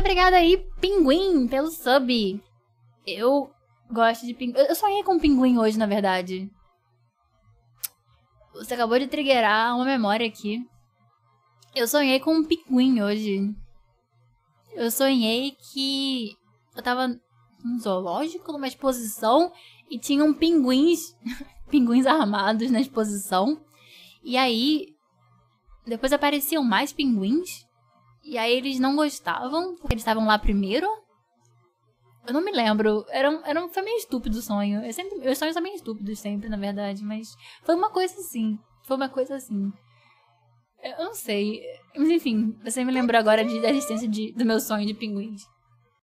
Muito obrigada aí, Pinguim, pelo sub. Eu gosto de pinguim. Eu sonhei com um pinguim hoje, na verdade. Você acabou de triggerar uma memória aqui. Eu sonhei com um pinguim hoje. Eu sonhei que eu tava num zoológico, numa exposição, e tinham pinguins, pinguins armados na exposição. E aí, depois apareciam mais pinguins. E aí eles não gostavam, porque eles estavam lá primeiro. Eu não me lembro. Era um, era um, foi meio estúpido o sonho. Eu sempre, meus sonhos são meio estúpidos sempre, na verdade. Mas foi uma coisa assim. Foi uma coisa assim. Eu não sei. Mas enfim, você me lembrou agora de, da existência de, do meu sonho de pinguins.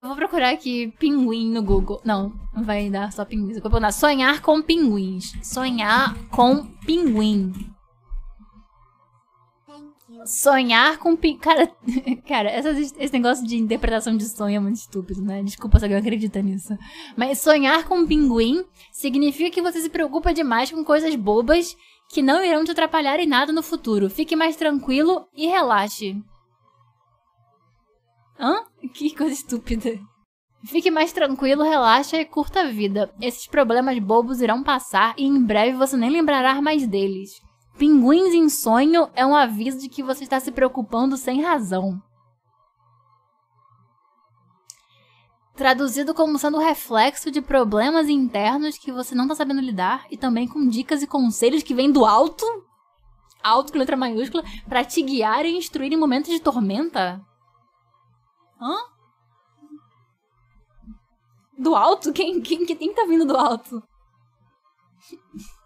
Eu vou procurar aqui pinguim no Google. Não, não vai dar só pinguins. Eu vou procurar sonhar com pinguins. Sonhar com pinguim. Sonhar com. pinguim. Cara, cara essas, esse negócio de interpretação de sonho é muito estúpido, né? Desculpa se alguém acredita nisso. Mas sonhar com um pinguim significa que você se preocupa demais com coisas bobas que não irão te atrapalhar em nada no futuro. Fique mais tranquilo e relaxe. Hã? Que coisa estúpida. Fique mais tranquilo, relaxa e curta a vida. Esses problemas bobos irão passar e em breve você nem lembrará mais deles. Pinguins em sonho é um aviso de que você está se preocupando sem razão. Traduzido como sendo o reflexo de problemas internos que você não está sabendo lidar e também com dicas e conselhos que vêm do alto, alto com letra maiúscula, para te guiar e instruir em momentos de tormenta. Hã? Do alto? Quem, quem, quem tá vindo do alto?